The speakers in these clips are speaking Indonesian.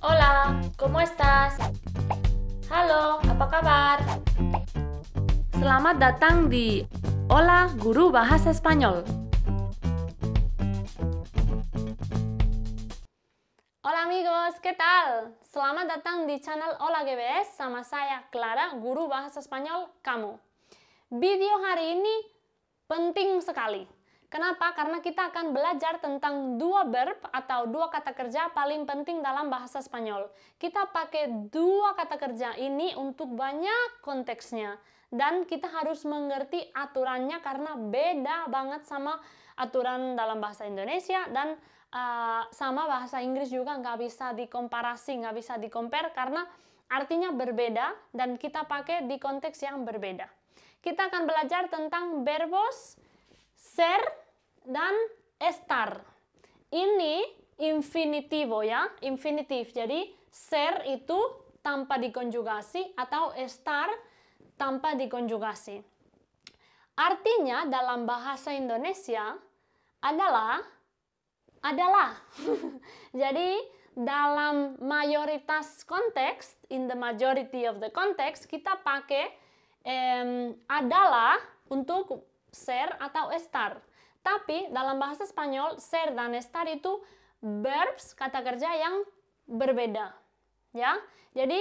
Hola, ¿cómo estás? Halo, apa kabar? Selamat datang di Hola Guru Bahasa Spanyol. Hola amigos, ¿qué tal? Selamat datang di channel Hola GBS sama saya Clara, guru bahasa Spanyol kamu. Video hari ini penting sekali Kenapa? Karena kita akan belajar tentang dua verb atau dua kata kerja paling penting dalam bahasa Spanyol. Kita pakai dua kata kerja ini untuk banyak konteksnya. Dan kita harus mengerti aturannya karena beda banget sama aturan dalam bahasa Indonesia dan uh, sama bahasa Inggris juga nggak bisa dikomparasi, nggak bisa dikompar karena artinya berbeda dan kita pakai di konteks yang berbeda. Kita akan belajar tentang verbos ser dan estar. Ini infinitivo ya, infinitif. Jadi ser itu tanpa dikonjugasi atau estar tanpa dikonjugasi. Artinya dalam bahasa Indonesia adalah adalah. Jadi dalam mayoritas konteks, in the majority of the context, kita pakai um, adalah untuk ser atau estar. Tapi dalam bahasa Spanyol, ser dan estar itu verbs, kata kerja yang berbeda. Ya, jadi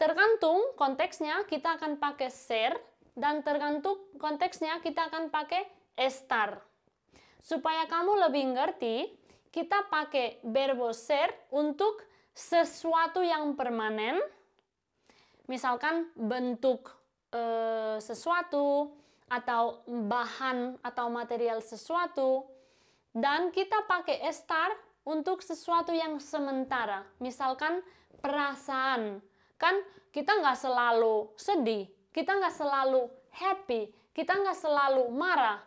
tergantung konteksnya kita akan pakai ser dan tergantung konteksnya kita akan pakai estar. Supaya kamu lebih ngerti, kita pakai verbo ser untuk sesuatu yang permanen. Misalkan bentuk e, sesuatu, atau bahan atau material sesuatu dan kita pakai estar untuk sesuatu yang sementara. Misalkan perasaan. Kan kita nggak selalu sedih, kita nggak selalu happy, kita nggak selalu marah.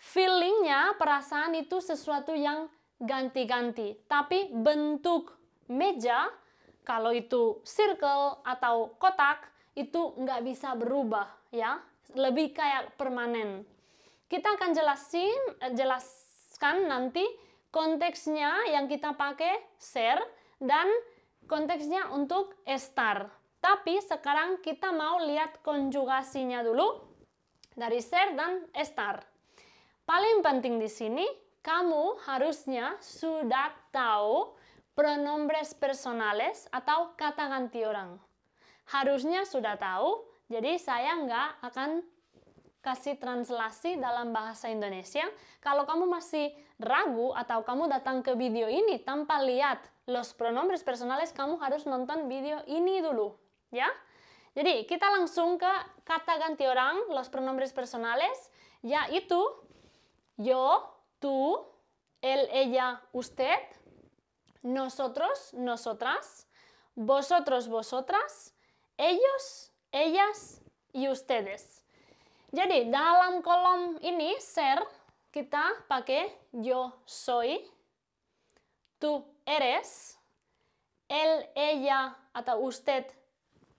Feelingnya, perasaan itu sesuatu yang ganti-ganti. Tapi bentuk meja, kalau itu circle atau kotak, itu nggak bisa berubah ya lebih kayak permanen. Kita akan jelasin eh, jelaskan nanti konteksnya yang kita pakai ser dan konteksnya untuk estar. Tapi sekarang kita mau lihat konjugasinya dulu dari ser dan estar. Paling penting di sini, kamu harusnya sudah tahu pronombres personales atau kata ganti orang. Harusnya sudah tahu jadi saya nggak akan kasih translasi dalam bahasa Indonesia. Kalau kamu masih ragu atau kamu datang ke video ini tanpa lihat los pronombres personales, kamu harus nonton video ini dulu, ya. Jadi, kita langsung ke kata ganti orang, los pronombres personales, yaitu yo, tú, él, ella, usted, nosotros, nosotras, vosotros, vosotras, ellos, ellas y ustedes. Jadi dalam kolom ini ser kita que yo soy, tú eres, él, ella atau usted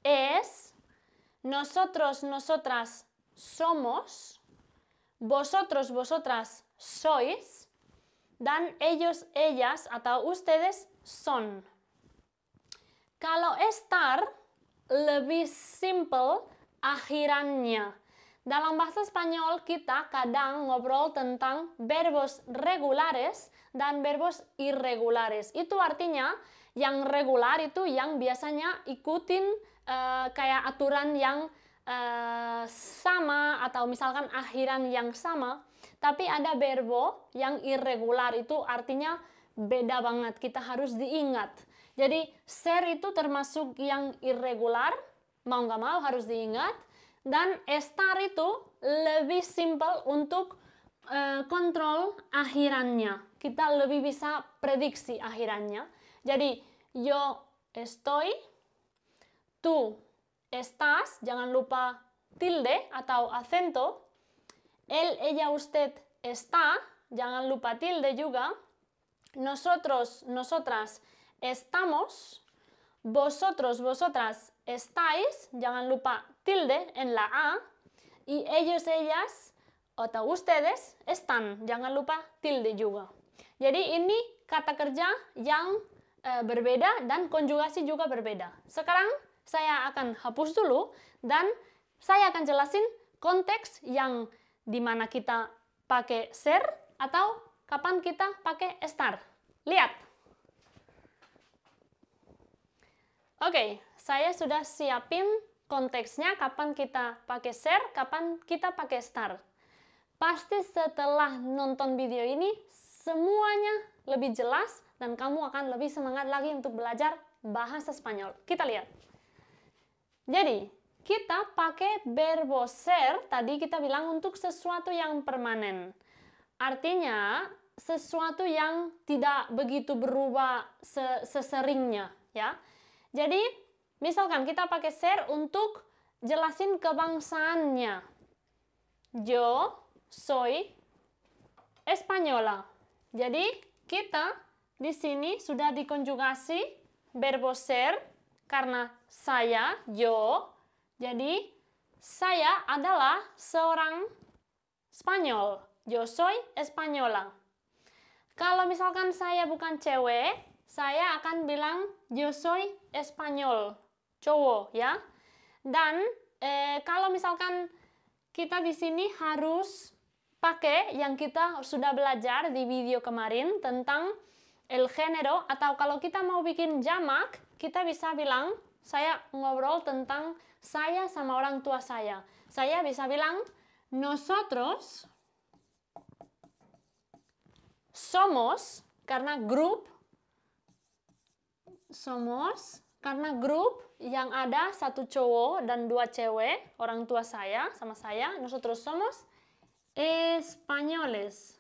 es, nosotros, nosotras somos, vosotros, vosotras sois, dan ellos, ellas atau ustedes son. Calo estar lebih simple akhirannya. Dalam bahasa Spanyol kita kadang ngobrol tentang verbos regulares dan verbos irregulares. Itu artinya yang regular itu yang biasanya ikutin uh, kayak aturan yang uh, sama atau misalkan akhiran yang sama. Tapi ada verbo yang irregular itu artinya beda banget. Kita harus diingat jadi share itu termasuk yang irregular, mau nggak mau harus diingat. Dan estar itu lebih simple untuk uh, kontrol akhirannya. Kita lebih bisa prediksi akhirannya. Jadi yo estoy, tú estás, jangan lupa tilde atau acento. El ella, usted está, jangan lupa tilde juga. Nosotros, nosotras estamos, vosotros, vosotras estáis, jangan lupa tilde en la A, y ellos, ellas, atau ustedes están, jangan lupa tilde juga. Jadi ini kata kerja yang e, berbeda dan konjugasi juga berbeda. Sekarang saya akan hapus dulu dan saya akan jelasin konteks yang dimana kita pakai ser atau kapan kita pakai estar. Lihat. Oke, okay, saya sudah siapin konteksnya kapan kita pakai share, kapan kita pakai start. Pasti setelah nonton video ini semuanya lebih jelas dan kamu akan lebih semangat lagi untuk belajar bahasa Spanyol. Kita lihat. Jadi, kita pakai verbo ser tadi kita bilang untuk sesuatu yang permanen. Artinya sesuatu yang tidak begitu berubah seseringnya, ya. Jadi, misalkan kita pakai ser untuk jelasin kebangsaannya. Yo soy española. Jadi, kita di sini sudah dikonjugasi verbo ser karena saya, yo. Jadi, saya adalah seorang Spanyol. Yo soy española. Kalau misalkan saya bukan cewek, saya akan bilang yo soy español, cowok ya. Dan eh, kalau misalkan kita di sini harus pakai yang kita sudah belajar di video kemarin tentang el género atau kalau kita mau bikin jamak, kita bisa bilang saya ngobrol tentang saya sama orang tua saya. Saya bisa bilang nosotros somos karena grup somos karena grup yang ada satu cowok dan dua cewek, orang tua saya sama saya, nosotros somos españoles.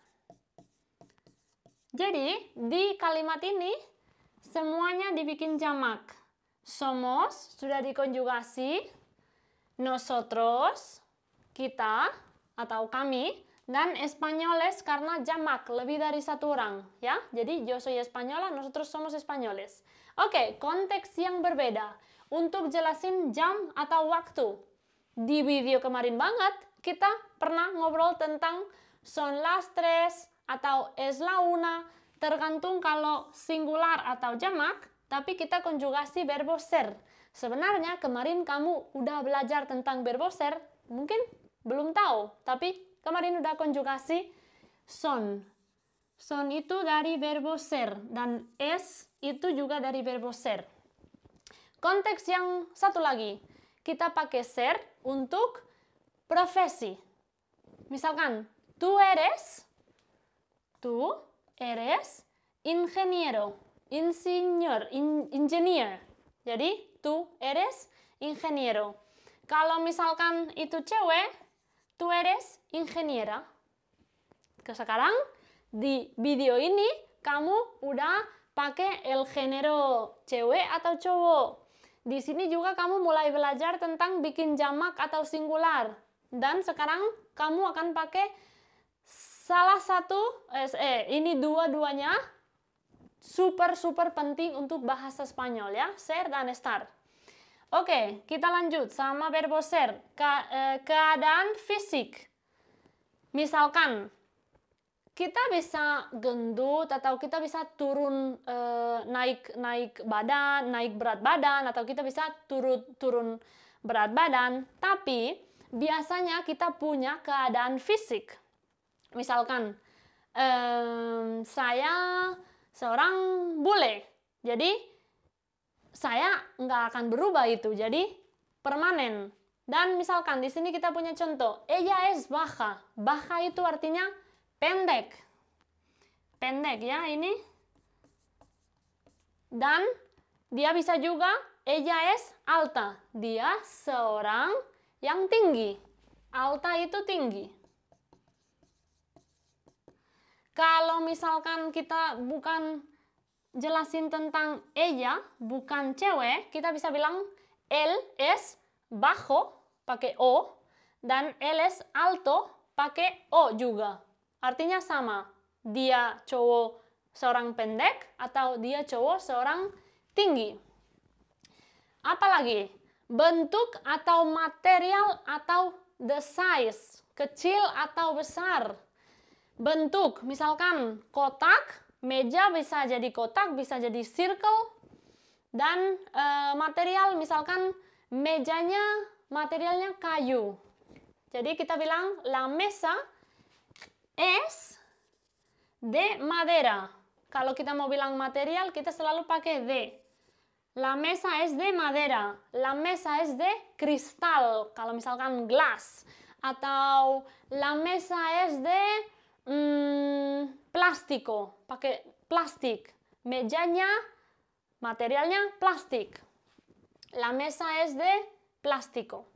Jadi, di kalimat ini semuanya dibikin jamak. Somos sudah dikonjugasi, nosotros, kita atau kami, dan españoles karena jamak, lebih dari satu orang, ya. Jadi yo soy española, nosotros somos españoles. Oke, okay, konteks yang berbeda. Untuk jelasin jam atau waktu. Di video kemarin banget, kita pernah ngobrol tentang son las tres atau es la una, tergantung kalau singular atau jamak, tapi kita konjugasi verbo ser. Sebenarnya kemarin kamu udah belajar tentang verbo ser, mungkin belum tahu, tapi Kemarin udah konjugasi son. Son itu dari verbo ser dan es itu juga dari verbo ser. Konteks yang satu lagi, kita pakai ser untuk profesi. Misalkan, tu eres, tu eres ingeniero, insinyur, in, engineer. Jadi, tu eres ingeniero. Kalau misalkan itu cewek, tú eres ingeniera. sekarang di video ini kamu udah pake el género cewek atau cowok. Di sini juga kamu mulai belajar tentang bikin jamak atau singular. Dan sekarang kamu akan pakai salah satu, eh, ini dua-duanya super-super penting untuk bahasa Spanyol ya, ser dan estar. Oke, kita lanjut sama verbo ser. Ke, eh, keadaan fisik. Misalkan, kita bisa gendut atau kita bisa turun eh, naik naik badan, naik berat badan atau kita bisa turun turun berat badan, tapi biasanya kita punya keadaan fisik. Misalkan, eh, saya seorang bule. Jadi saya nggak akan berubah itu jadi permanen. Dan misalkan di sini kita punya contoh, ella es baja. Baja itu artinya pendek. Pendek ya ini. Dan dia bisa juga ella es alta. Dia seorang yang tinggi. Alta itu tinggi. Kalau misalkan kita bukan jelasin tentang ella, bukan cewek, kita bisa bilang él es bajo, pakai o, dan él es alto, pakai o juga. Artinya sama, dia cowok seorang pendek atau dia cowok seorang tinggi. Apalagi, bentuk atau material atau the size, kecil atau besar. Bentuk, misalkan kotak meja bisa jadi kotak, bisa jadi circle, dan e, material misalkan mejanya materialnya kayu. Jadi kita bilang la mesa es de madera. Kalau kita mau bilang material kita selalu pakai de. La mesa es de madera. La mesa es de cristal. Kalau misalkan glass atau la mesa es de hmm, plastiko, pakai plastik. Mejanya, materialnya plastik. La mesa es de plástico.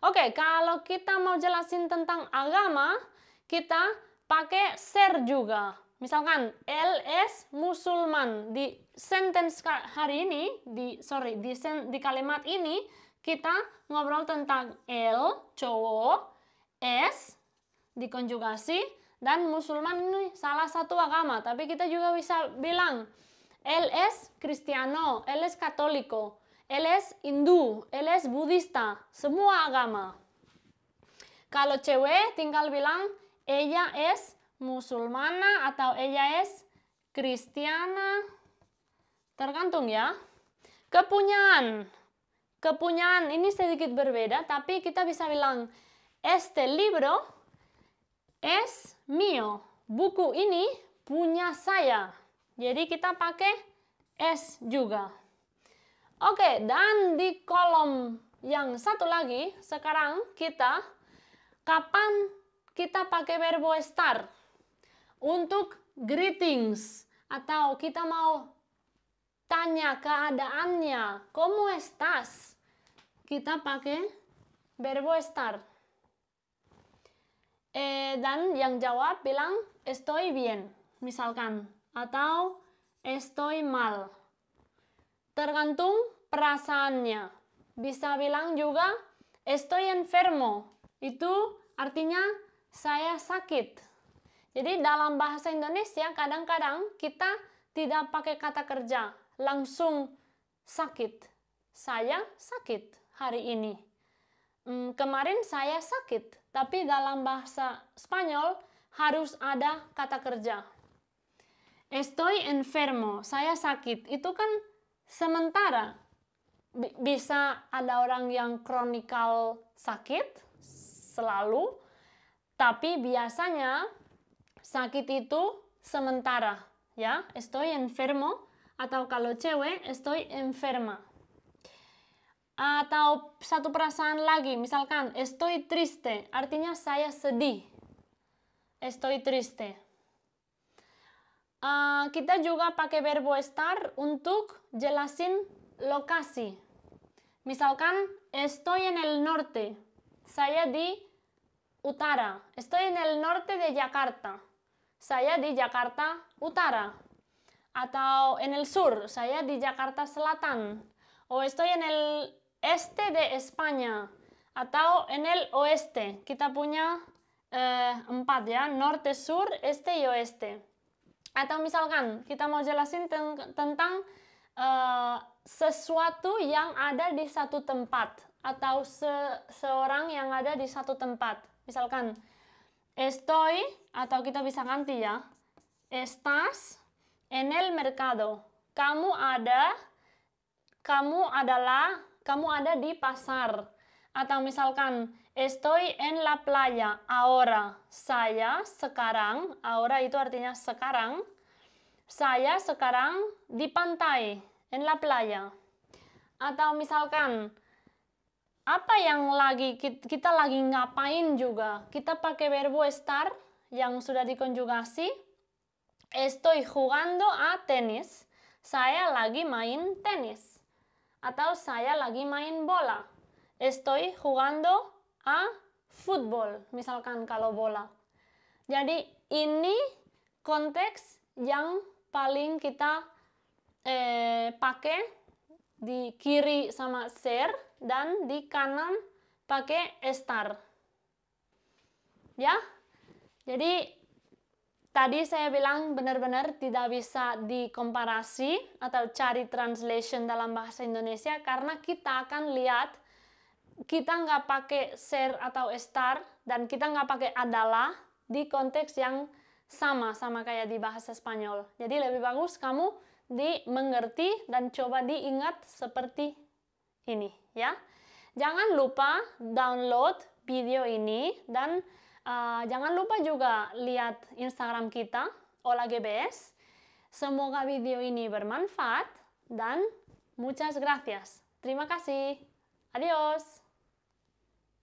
Oke, kalau kita mau jelasin tentang agama, kita pakai ser juga. Misalkan es musulman di sentence hari ini di sorry di sen, di kalimat ini kita ngobrol tentang L cowok, S dikonjugasi dan musulman ini salah satu agama tapi kita juga bisa bilang él es cristiano, él es católico, él es hindú, él es budista, semua agama. Kalau cewek tinggal bilang ella es musulmana atau ella es kristiana. Tergantung ya. Kepunyaan. Kepunyaan ini sedikit berbeda tapi kita bisa bilang este libro es mio. Buku ini punya saya. Jadi kita pakai es juga. Oke, dan di kolom yang satu lagi, sekarang kita kapan kita pakai verbo estar untuk greetings atau kita mau tanya keadaannya, ¿cómo estás? Kita pakai verbo estar eh, dan yang jawab bilang estoy bien, misalkan, atau estoy mal. Tergantung perasaannya. Bisa bilang juga estoy enfermo. Itu artinya saya sakit. Jadi dalam bahasa Indonesia kadang-kadang kita tidak pakai kata kerja, langsung sakit. Saya sakit hari ini. Hmm, kemarin saya sakit tapi dalam bahasa Spanyol harus ada kata kerja. Estoy enfermo, saya sakit. Itu kan sementara. Bisa ada orang yang kronikal sakit selalu, tapi biasanya sakit itu sementara, ya. Estoy enfermo atau kalau cewek estoy enferma. Atau satu perasaan lagi, misalkan estoy triste, artinya saya sedih. Estoy triste. Uh, kita juga pakai verbo estar untuk jelasin lokasi. Misalkan, estoy en el norte. Saya di utara. Estoy en el norte de Jakarta. Saya di Jakarta Utara. Atau en el sur, saya di Jakarta Selatan. O estoy en el este de España atau en el oeste. Kita punya eh, empat ya, norte, sur, este y oeste. Atau misalkan kita mau jelasin ten tentang eh, sesuatu yang ada di satu tempat atau se seorang yang ada di satu tempat. Misalkan estoy atau kita bisa ganti ya. Estás en el mercado. Kamu ada kamu adalah kamu ada di pasar. Atau misalkan, estoy en la playa ahora. Saya sekarang, ahora itu artinya sekarang. Saya sekarang di pantai, en la playa. Atau misalkan, apa yang lagi kita lagi ngapain juga? Kita pakai verbo estar yang sudah dikonjugasi. Estoy jugando a tenis. Saya lagi main tenis atau saya lagi main bola. Estoy jugando a football, misalkan kalau bola. Jadi ini konteks yang paling kita eh, pakai di kiri sama ser dan di kanan pakai estar. Ya, jadi Tadi saya bilang benar-benar tidak bisa dikomparasi atau cari translation dalam bahasa Indonesia karena kita akan lihat kita nggak pakai share atau star dan kita nggak pakai adalah di konteks yang sama sama kayak di bahasa Spanyol. Jadi lebih bagus kamu di mengerti dan coba diingat seperti ini ya. Jangan lupa download video ini dan Eh, jangan lupa juga lihat Instagram kita, Ola GBS. Semoga video ini bermanfaat dan muchas gracias. Terima kasih. Adios.